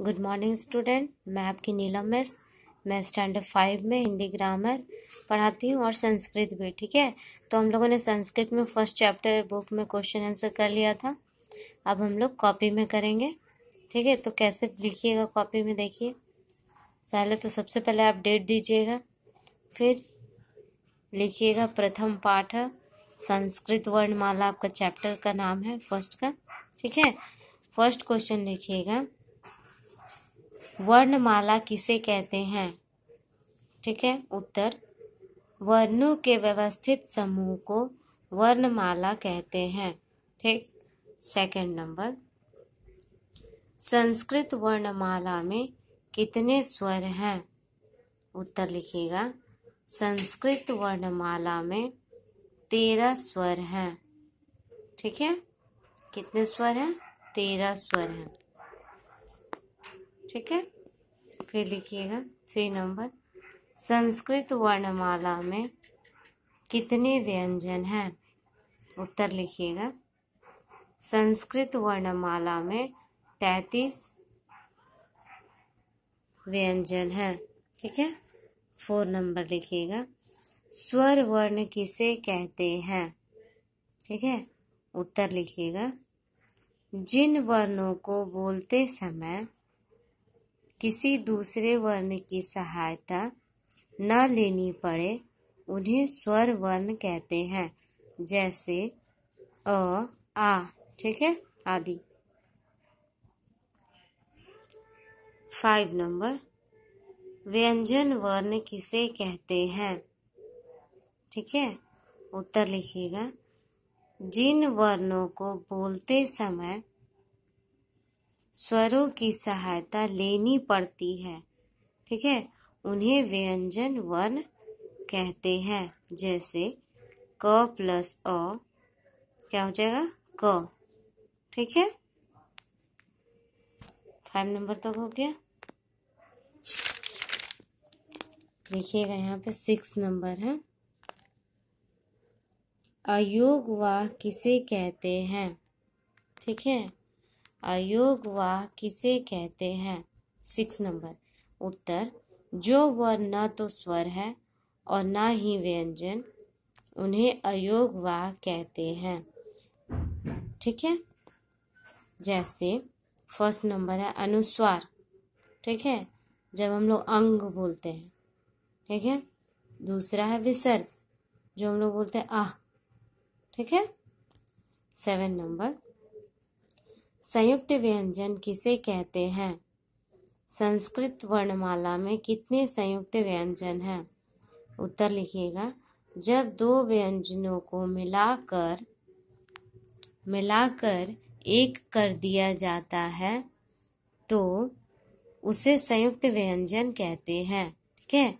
good morning student मैं आपकी Neelam miss मैं स्टैंडर्ड फाइव में हिंदी ग्रामर पढ़ाती हूँ और संस्कृत भी ठीक है तो हम लोगों ने संस्कृत में फर्स्ट चैप्टर बुक में क्वेश्चन आंसर कर लिया था अब हम लोग कॉपी में करेंगे ठीक है तो कैसे लिखिएगा कॉपी में देखिए पहले तो सबसे पहले आप डेट दीजिएगा फिर लिखिएगा प्रथम पाठ संस्कृत वर्णमाला आपका चैप्टर का नाम है फर्स्ट का ठीक है फर्स्ट क्वेश्चन लिखिएगा वर्णमाला किसे कहते हैं ठीक है उत्तर वर्णों के व्यवस्थित समूह को वर्णमाला कहते हैं ठीक सेकंड नंबर संस्कृत वर्णमाला में कितने स्वर हैं उत्तर लिखिएगा संस्कृत वर्णमाला में तेरह स्वर हैं ठीक है कितने स्वर हैं तेरह स्वर हैं ठीक है फिर लिखिएगा थ्री नंबर संस्कृत वर्णमाला में कितने व्यंजन हैं उत्तर लिखिएगा संस्कृत वर्णमाला में तैतीस व्यंजन हैं ठीक है फोर नंबर लिखिएगा स्वर वर्ण किसे कहते हैं ठीक है उत्तर लिखिएगा जिन वर्णों को बोलते समय किसी दूसरे वर्ण की सहायता न लेनी पड़े उन्हें स्वर वर्ण कहते हैं जैसे अ आ ठीक है आदि फाइव नंबर व्यंजन वर्ण किसे कहते हैं ठीक है उत्तर लिखिएगा जिन वर्णों को बोलते समय स्वरों की सहायता लेनी पड़ती है ठीक है उन्हें व्यंजन वर्ण कहते हैं जैसे क प्लस अ क्या हो जाएगा क ठीक है फाइव नंबर तक हो गया देखिएगा यहाँ पे सिक्स नंबर है अयोग वाह किसे कहते हैं ठीक है अयोग वाह किसे कहते हैं सिक्स नंबर उत्तर जो वर न तो स्वर है और ना ही व्यंजन उन्हें अयोग वाह कहते हैं ठीक है जैसे फर्स्ट नंबर है अनुस्वार ठीक है जब हम लोग अंग बोलते हैं ठीक है दूसरा है विसर्ग जो हम लोग बोलते हैं आह ठीक है सेवन नंबर संयुक्त व्यंजन किसे कहते हैं संस्कृत वर्णमाला में कितने संयुक्त व्यंजन हैं उत्तर लिखिएगा जब दो व्यंजनों को मिलाकर मिलाकर एक कर दिया जाता है तो उसे संयुक्त व्यंजन कहते हैं ठीक है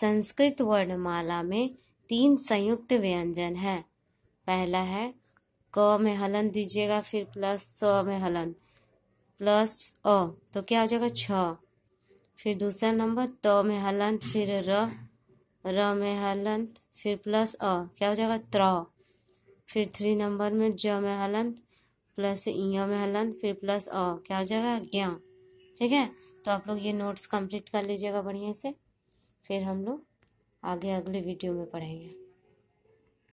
संस्कृत वर्णमाला में तीन संयुक्त व्यंजन हैं पहला है क में हलन दीजिएगा फिर प्लस स में हलन प्लस अ तो क्या हो जाएगा छ फिर दूसरा नंबर त तो में हलंत फिर र र में हलन फिर प्लस अ क्या हो जाएगा त्र फिर थ्री नंबर में ज में हलंत प्लस इ में हलन फिर प्लस अ क्या हो जाएगा ज्ञ ठीक है तो आप लोग ये नोट्स कंप्लीट कर लीजिएगा बढ़िया से फिर हम लोग आगे अगले वीडियो में पढ़ेंगे